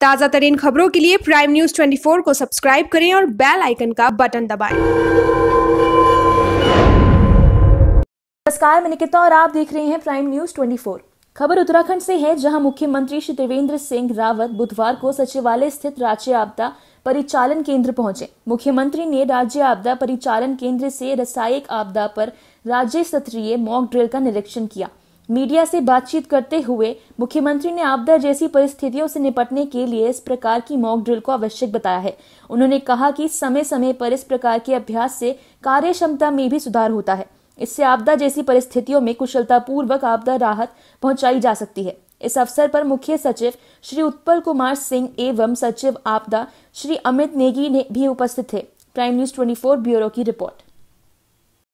ताज़ा तरीन खबरों के लिए प्राइम न्यूज 24 को सब्सक्राइब करें और बेल आइकन का बटन दबाएं। नमस्कार मैं निकिता और आप देख रहे हैं प्राइम न्यूज 24। खबर उत्तराखंड से है जहां मुख्यमंत्री श्री त्रिवेंद्र सिंह रावत बुधवार को सचिवालय स्थित राज्य आपदा परिचालन केंद्र पहुंचे मुख्यमंत्री ने राज्य आपदा परिचालन केंद्र से रसायिक आपदा पर राज्य स्तरीय मॉक ड्रिल का निरीक्षण किया मीडिया से बातचीत करते हुए मुख्यमंत्री ने आपदा जैसी परिस्थितियों से निपटने के लिए इस प्रकार की मॉक ड्रिल को आवश्यक बताया है उन्होंने कहा कि समय समय पर इस प्रकार के अभ्यास से कार्य क्षमता में भी सुधार होता है इससे आपदा जैसी परिस्थितियों में कुशलतापूर्वक आपदा राहत पहुंचाई जा सकती है इस अवसर पर मुख्य सचिव श्री उत्पल कुमार सिंह एवं सचिव आपदा श्री अमित नेगी ने भी उपस्थित थे प्राइम न्यूज 24 ब्यूरो की रिपोर्ट